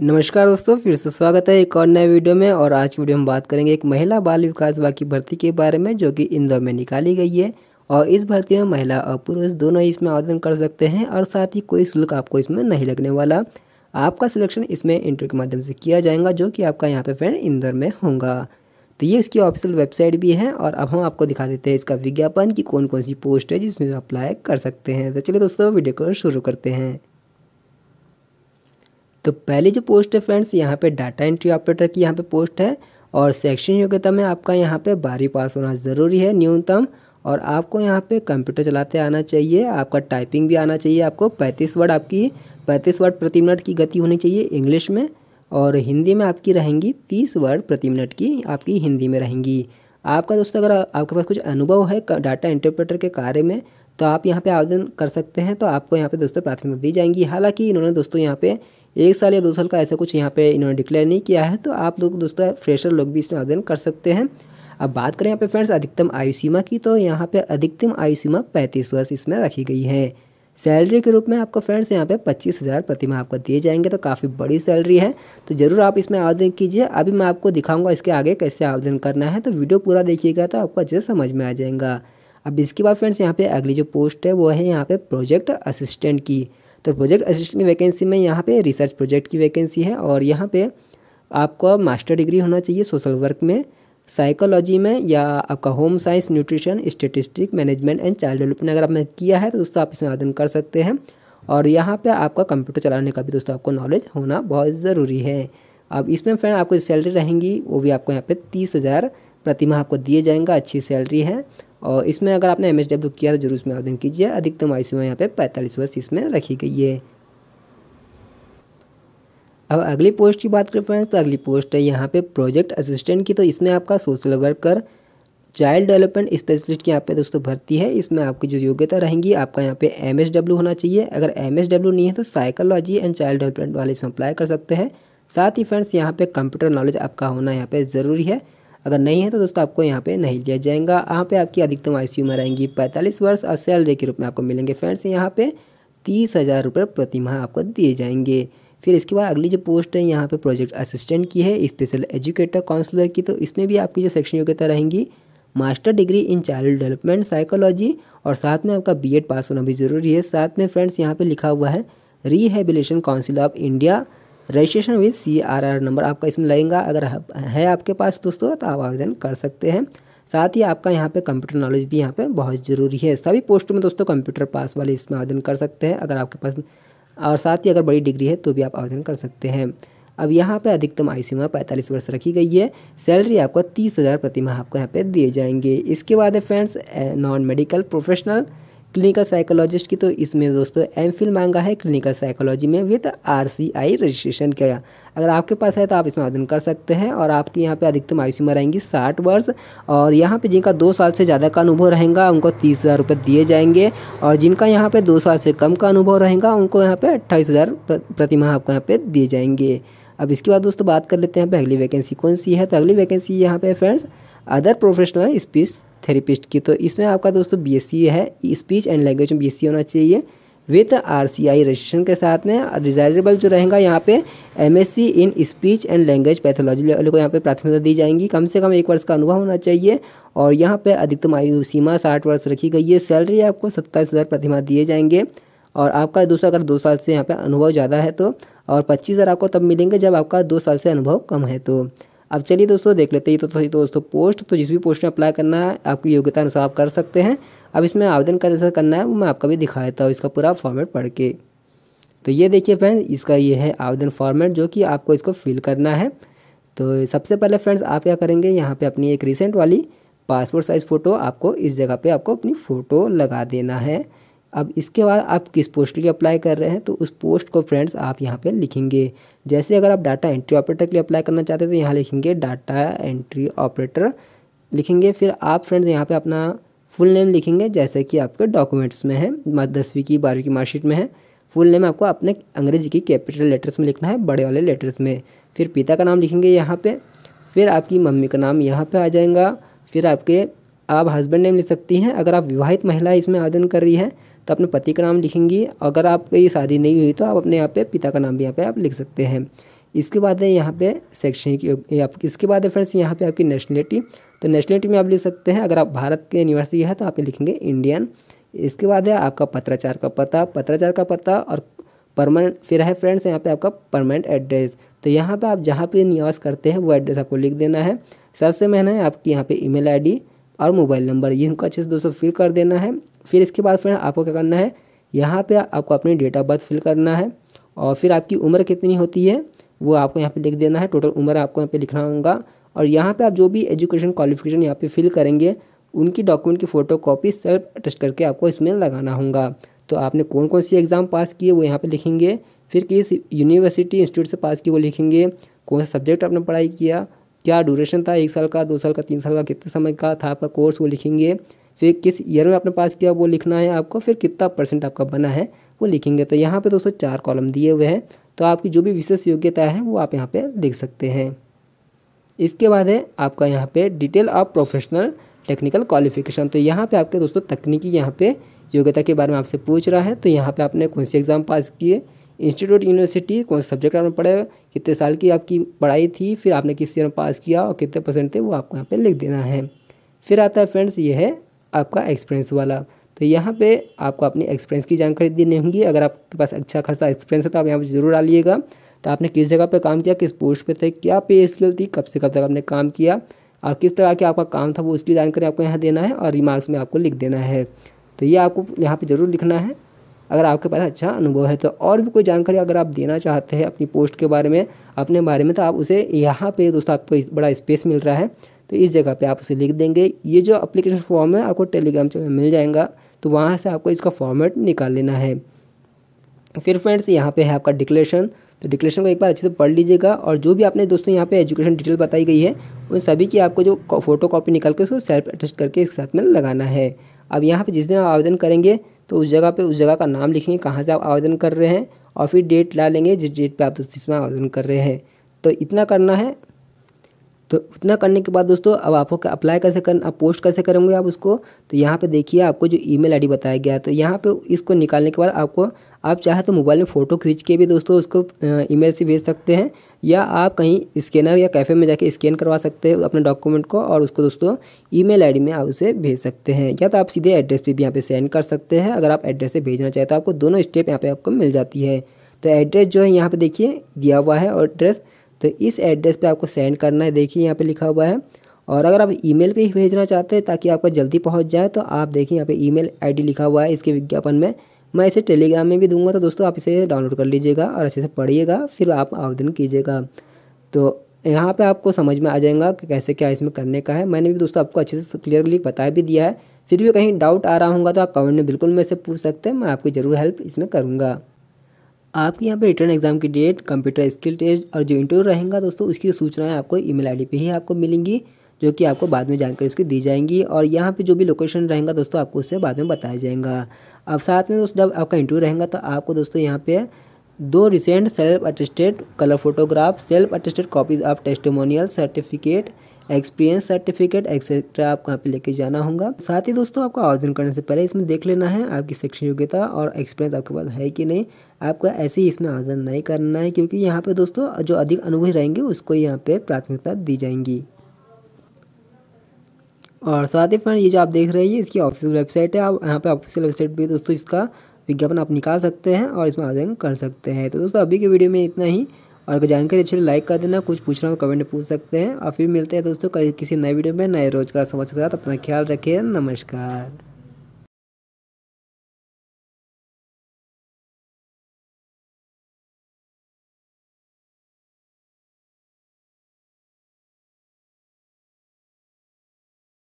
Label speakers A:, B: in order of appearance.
A: नमस्कार दोस्तों फिर से स्वागत है एक और नए वीडियो में और आज की वीडियो में बात करेंगे एक महिला बाल विकास विभाग की भर्ती के बारे में जो कि इंदौर में निकाली गई है और इस भर्ती में महिला और पुरुष दोनों ही इसमें आवेदन कर सकते हैं और साथ ही कोई शुल्क आपको इसमें नहीं लगने वाला आपका सिलेक्शन इसमें इंटरव्यू के माध्यम से किया जाएगा जो कि आपका यहाँ पर फिर इंदौर में होगा तो ये इसकी ऑफिशियल वेबसाइट भी है और अब हम आपको दिखा देते हैं इसका विज्ञापन की कौन कौन सी पोस्ट है जिसमें अप्लाई कर सकते हैं तो चलिए दोस्तों वीडियो को शुरू करते हैं तो पहली जो पोस्ट है फ्रेंड्स यहाँ पे डाटा एंट्री ऑपरेटर की यहाँ पे पोस्ट है और सेक्शन योग्यता में आपका यहाँ पे बारहवीं पास होना ज़रूरी है न्यूनतम और आपको यहाँ पे कंप्यूटर चलाते आना चाहिए आपका टाइपिंग भी आना चाहिए आपको पैंतीस वर्ड आपकी पैंतीस वर्ड प्रति मिनट की गति होनी चाहिए इंग्लिश में और हिंदी में आपकी रहेंगी तीस वर्ड प्रति मिनट की आपकी हिंदी में रहेंगी आपका दोस्तों अगर आपके पास कुछ अनुभव है डाटा इंटरप्रेटर के कार्य में तो आप यहाँ पे आवेदन कर सकते हैं तो आपको यहाँ पे दोस्तों प्राथमिकता दी जाएंगी हालांकि इन्होंने दोस्तों यहाँ पे एक साल या दो साल का ऐसा कुछ यहाँ पे इन्होंने डिक्लेयर नहीं किया है तो आप लोग दोस्तों फ्रेशर लोग भी इसमें आवेदन कर सकते हैं अब बात करें यहाँ पे फ्रेंड्स अधिकतम आयु सीमा की तो यहाँ पे अधिकतम आयु सीमा पैंतीस वर्ष इसमें रखी गई है सैलरी के रूप में आपको फ्रेंड्स यहाँ पे पच्चीस हज़ार प्रतिमा आपको दिए जाएंगे तो काफ़ी बड़ी सैलरी है तो ज़रूर आप इसमें आवेदन कीजिए अभी मैं आपको दिखाऊंगा इसके आगे कैसे आवेदन करना है तो वीडियो पूरा देखिएगा तो आपको अच्छे से समझ में आ जाएगा अब इसके बाद फ्रेंड्स यहाँ पे अगली जो पोस्ट है वो है यहाँ पे प्रोजेक्ट असिस्टेंट की तो प्रोजेक्ट असिस्टेंट की वैकेंसी में यहाँ पे रिसर्च प्रोजेक्ट की वैकेंसी है और यहाँ पे आपका मास्टर डिग्री होना चाहिए सोशल वर्क में साइकोलॉजी में या आपका home science nutrition statistic management and child development अगर आपने किया है तो दोस्तों आप इसमें आवेदन कर सकते हैं और यहाँ पर आपका कंप्यूटर चलाने का भी दोस्तों आपको नॉलेज होना बहुत ज़रूरी है अब इसमें फ्रेंड आपको सैलरी रहेंगी वो भी आपको यहाँ पे तीस हज़ार प्रतिमा आपको दिए जाएंगे अच्छी सैलरी है और इसमें अगर आपने एम किया तो जरूर इसमें आवेदन कीजिए अधिकतम आयु सीमा यहाँ पे पैंतालीस वर्ष इसमें रखी गई है अब अगली पोस्ट की बात करें फ्रेंड्स तो अगली पोस्ट है यहाँ पे प्रोजेक्ट असिस्टेंट की तो इसमें आपका social worker child development specialist की यहाँ पे दोस्तों भर्ती है इसमें आपकी जो योग्यता रहेंगी आपका यहाँ पे एम होना चाहिए अगर एम नहीं है तो साइकोलॉजी एंड चाइल्ड डेवलपमेंट वाले इसमें अप्लाई कर सकते हैं साथ ही फ्रेंड्स यहाँ पे कंप्यूटर नॉलेज आपका होना यहाँ पे ज़रूरी है अगर नहीं है तो दोस्तों आपको यहाँ पे नहीं लिया जाएगा यहाँ पे आपकी अधिकतम आयु में रहेंगी पैंतालीस वर्ष और सैलरी के रूप में आपको मिलेंगे फ्रेंड्स यहाँ पे तीस हज़ार रुपये प्रति माह आपको दिए जाएंगे फिर इसके बाद अगली जो पोस्ट है यहाँ पे प्रोजेक्ट असिस्टेंट की है स्पेशल एजुकेटर काउंसलर की तो इसमें भी आपकी जो सेक्शन योग्यता रहेंगी master degree in child development psychology और साथ में आपका बी पास होना भी ज़रूरी है साथ में फ्रेंड्स यहाँ पर लिखा हुआ है rehabilitation council of India registration with C R R number आपका इसमें लगेगा अगर है आपके पास दोस्तों तो आप आवेदन कर सकते हैं साथ ही आपका यहाँ पे कंप्यूटर नॉलेज भी यहाँ पे बहुत ज़रूरी है सभी पोस्ट में दोस्तों कंप्यूटर पास वाले इसमें आवेदन कर सकते हैं अगर आपके पास और साथ ही अगर बड़ी डिग्री है तो भी आप आवेदन कर सकते हैं अब यहाँ पे अधिकतम आयु सीमा पैंतालीस वर्ष रखी गई है सैलरी आपको तीस हज़ार प्रतिमाह आपको यहाँ पे दिए जाएंगे इसके बाद है friends non medical professional clinical psychologist की तो इसमें दोस्तों एम मांगा है क्लिनिकल साइकोलॉजी में विद आर रजिस्ट्रेशन किया अगर आपके पास है तो आप इसमें आवेदन कर सकते हैं और आपकी यहाँ पर अधिकतम आयु सीमा रहेंगी साठ वर्ष और यहाँ पर जिनका दो साल से ज़्यादा का अनुभव रहेगा उनको तीस हज़ार रुपये दिए जाएंगे और जिनका यहाँ पर दो साल से कम का अनुभव रहेगा उनको यहाँ पर अट्ठाईस हज़ार प्रतिमाह आपको यहाँ पर दिए जाएंगे अब इसके बाद दोस्तों बात कर लेते हैं अगली वैकेंसी कौन सी है तो अगली वैकेंसी यहाँ पे friends other professional speech therapist की तो इसमें आपका दोस्तों बीएससी है स्पीच एंड लैंग्वेज में बीएससी होना चाहिए with R C I registration के साथ में डिजायरेबल जो रहेगा यहाँ पे M S C in speech and language pathology वाले को यहाँ पे प्राथमिकता दी जाएंगी कम से कम एक वर्ष का अनुभव होना चाहिए और यहाँ पे अधिकतम आयु सीमा साठ वर्ष रखी गई है सैलरी आपको सत्ताईस हज़ार प्रतिमा दिए जाएंगे और आपका दोस्तों अगर दो साल से यहाँ पर अनुभव ज़्यादा है तो और पच्चीस हज़ार आपको तब मिलेंगे जब आपका दो साल से अनुभव कम है तो अब चलिए दोस्तों देख लेते हैं तो सही तो दोस्तों पोस्ट तो जिस भी पोस्ट में अप्लाई करना है आपकी योग्यता अनुसार आप कर सकते हैं अब इसमें आवेदन कैसे करना है वो मैं आपका भी दिखा देता हूँ इसका पूरा फॉर्मेट पढ़ के तो ये देखिए फ्रेंड्स इसका ये है आवेदन फॉर्मेट जो कि आपको इसको फिल करना है तो सबसे पहले फ्रेंड्स आप क्या करेंगे यहाँ पर अपनी एक रिसेंट वाली पासपोर्ट साइज़ फ़ोटो आपको इस जगह पर आपको अपनी फ़ोटो लगा देना है अब इसके बाद आप किस पोस्ट के लिए अप्लाई कर रहे हैं तो उस पोस्ट को फ्रेंड्स आप यहाँ पे लिखेंगे जैसे अगर आप डाटा एंट्री ऑपरेटर के लिए अप्लाई करना चाहते हैं तो यहाँ लिखेंगे डाटा एंट्री ऑपरेटर लिखेंगे फिर आप फ्रेंड्स यहाँ पे अपना फुल नेम लिखेंगे जैसे कि आपके डॉक्यूमेंट्स में है दसवीं की बारहवीं की मार्कशीट में है फुल नेम आपको अपने अंग्रेजी की कैपिटल लेटर्स में लिखना है बड़े वाले लेटर्स में फिर पिता का नाम लिखेंगे यहाँ पर फिर आपकी मम्मी का नाम यहाँ पर आ जाएगा फिर आपके आप हस्बैंड नेम लिख सकती हैं अगर आप विवाहित महिला इसमें आवेदन कर रही है तो अपने पति का नाम लिखेंगी अगर आपकी शादी नहीं हुई तो आप अपने यहाँ पे पिता का नाम भी यहाँ पे आप लिख सकते हैं इसके बाद है यहाँ पे शैक्षणिक आप इसके बाद है फ्रेंड्स यहाँ पे आपकी नेशनलिटी तो नेशनलिटी में आप लिख सकते हैं अगर आप भारत के निवासी है तो आप लिखेंगे इंडियन इसके बाद है आपका पत्राचार का पता पत्राचार का पता और परमानेंट फिर है फ्रेंड्स यहाँ पे आपका परमानेंट एड्रेस तो यहाँ पे आप जहाँ पे निवास करते हैं वो एड्रेस आपको लिख देना है सबसे मेहनत है आपकी यहाँ पे ईमेल आईडी और मोबाइल नंबर ये इनको अच्छे से दोस्तों फिल कर देना है फिर इसके बाद फ्रेंड आपको क्या करना है यहाँ पे आपको अपनी डेट ऑफ बर्थ फिल करना है और फिर आपकी उम्र कितनी होती है वो आपको यहाँ पे लिख देना है टोटल उम्र आपको यहाँ पे लिखना होगा और यहाँ पे आप जो भी एजुकेशन क्वालिफिकेशन यहाँ पे फिल करेंगे उनकी डॉक्यूमेंट की फ़ोटो कॉपी सेल्फ अटेस्ट करके आपको इसमें लगाना होगा तो आपने कौन कौन सी एग्ज़ाम पास किए वो यहाँ पर लिखेंगे फिर किस यूनिवर्सिटी इंस्टीट्यूट से पास किए वो लिखेंगे कौन सा सब्जेक्ट आपने पढ़ाई किया क्या ड्यूरेशन था एक साल का दो साल का तीन साल का कितने समय का था आपका कोर्स वो लिखेंगे फिर किस ईयर में आपने पास किया वो लिखना है आपको फिर कितना परसेंट आपका बना है वो लिखेंगे तो यहाँ पे दोस्तों चार कॉलम दिए हुए हैं तो आपकी जो भी विशेष योग्यता है वो आप यहाँ पे लिख सकते हैं इसके बाद है आपका यहाँ पे detail of professional technical qualification तो यहाँ पे आपके दोस्तों तकनीकी यहाँ पे योग्यता के बारे में आपसे पूछ रहा है तो यहाँ पे आपने कौन से एग्ज़ाम पास किए इंस्टीट्यूट यूनिवर्सिटी कौन से सब्जेक्ट आपने पढ़े कितने साल की आपकी पढ़ाई थी फिर आपने किस ईयर में पास किया और कितने परसेंट थे वो आपको यहाँ पर लिख देना है फिर आता है फ्रेंड्स ये है आपका एक्सपीरियंस वाला तो यहाँ पे आपको अपने एक्सपीरियंस की जानकारी देनी होगी अगर आपके पास अच्छा खासा एक्सपीरियंस है तो आप यहाँ पर जरूर डालिएगा तो आपने किस जगह पे काम किया किस पोस्ट पे थे क्या पे स्किल थी कब से कब तक आपने काम किया और किस प्रकार के आपका काम था वो उसकी जानकारी आपको यहाँ देना है और रिमार्क्स में आपको लिख देना है तो ये आपको यहाँ पर ज़रूर लिखना है अगर आपके पास अच्छा अनुभव है तो और भी कोई जानकारी अगर आप देना चाहते हैं अपनी पोस्ट के बारे में अपने बारे में तो आप उसे यहाँ पे दोस्तों आपको बड़ा स्पेस मिल रहा है तो इस जगह पे आप उसे लिख देंगे ये जो अप्लीकेशन फॉर्म है आपको टेलीग्राम चैनल मिल जाएगा तो वहाँ से आपको इसका फॉर्मेट निकाल लेना है फिर फ्रेंड्स यहाँ पे है आपका डिक्लेरेशन तो डिक्लेरेशन को एक बार अच्छे से पढ़ लीजिएगा और जो भी आपने दोस्तों यहाँ पे एजुकेशन डिटेल बताई गई है उन सभी की आपको जो फोटो कॉपी निकाल के उसको सेल्फ अटेस्ट करके इसके साथ में लगाना है अब यहाँ पे जिस दिन आप आवेदन करेंगे तो उस जगह पे उस जगह का नाम लिखेंगे कहाँ से आप आवेदन कर रहे हैं और फिर डेट ला लेंगे जिस डेट पर आप इसमें आवेदन कर रहे हैं तो इतना करना है तो उतना करने के बाद दोस्तों अब आपको अप्लाई कैसे कर आप पोस्ट कैसे करेंगे आप उसको तो यहाँ पे देखिए आपको जो ईमेल आईडी बताया गया है तो यहाँ पे इसको निकालने के बाद आपको आप चाहे तो मोबाइल में फ़ोटो खींच के भी दोस्तों उसको ईमेल से भेज सकते हैं या आप कहीं स्कैनर या कैफ़े में जाके स्कैन करवा सकते हैं अपने डॉक्यूमेंट को और उसको दोस्तों ई मेल में आप उसे भेज सकते हैं या तो आप सीधे एड्रेस पर भी यहाँ पर सेंड कर सकते हैं अगर आप एड्रेस से भेजना चाहें तो आपको दोनों स्टेप यहाँ पर आपको मिल जाती है तो एड्रेस जो है यहाँ पर देखिए दिया हुआ है और एड्रेस तो इस एड्रेस पे आपको सेंड करना है देखिए यहाँ पे लिखा हुआ है और अगर आप ईमेल पे ही भेजना चाहते हैं ताकि आपका जल्दी पहुँच जाए तो आप देखिए यहाँ पे ईमेल आईडी लिखा हुआ है इसके विज्ञापन में मैं इसे टेलीग्राम में भी दूंगा तो दोस्तों आप इसे डाउनलोड कर लीजिएगा और अच्छे से पढ़िएगा फिर आप आवेदन कीजिएगा तो यहाँ पर आपको समझ में आ जाएगा कि कैसे क्या इसमें करने का है मैंने भी दोस्तों आपको अच्छे से क्लियरली बता भी दिया है फिर भी कहीं डाउट आ रहा होगा तो आप कमेंट में बिल्कुल मैं पूछ सकते हैं मैं आपकी ज़रूर हेल्प इसमें करूँगा आपके यहाँ पे रिटर्न एग्जाम की डेट कंप्यूटर स्किल टेस्ट और जो इंटरव्यू रहेगा दोस्तों उसकी सूचनाएँ आपको ईमेल आईडी पे ही आपको मिलेंगी जो कि आपको बाद में जानकारी उसकी दी जाएंगी और यहाँ पे जो भी लोकेशन रहेगा दोस्तों आपको उससे बाद में बताया जाएगा अब साथ में दोस्तों जब आपका इंटरव्यू रहेगा तो आपको दोस्तों यहाँ पे दो recent self attested colour photograph self attested copies of testimonial certificate experience certificate etcetera आपको यहाँ पे लेके जाना होगा साथ ही दोस्तों आपको आवेदन करने से पहले इसमें देख लेना है आपकी शिक्षण योग्यता और एक्सपीरियंस आपके पास है कि नहीं आपका ऐसे ही इसमें आवेदन नहीं करना है क्योंकि यहाँ पे दोस्तों जो अधिक अनुभवी रहेंगे उसको यहाँ पे प्राथमिकता दी जाएंगी और साथ ही फ्रेंड ये जो आप देख रहे हैं इसकी ऑफिशियल वेबसाइट है आप यहाँ पे ऑफिशियल वेबसाइट पे दोस्तों इसका विज्ञापन आप निकाल सकते हैं और इसमें आवेदन कर सकते हैं तो दोस्तों अभी के वीडियो में इतना ही और अगर जानकारी अच्छी लाइक कर देना कुछ पूछना तो कमेंट पूछ सकते हैं और फिर मिलते हैं दोस्तों किसी नए वीडियो में नए रोजगार समझ के साथ अपना ख्याल रखिए नमस्कार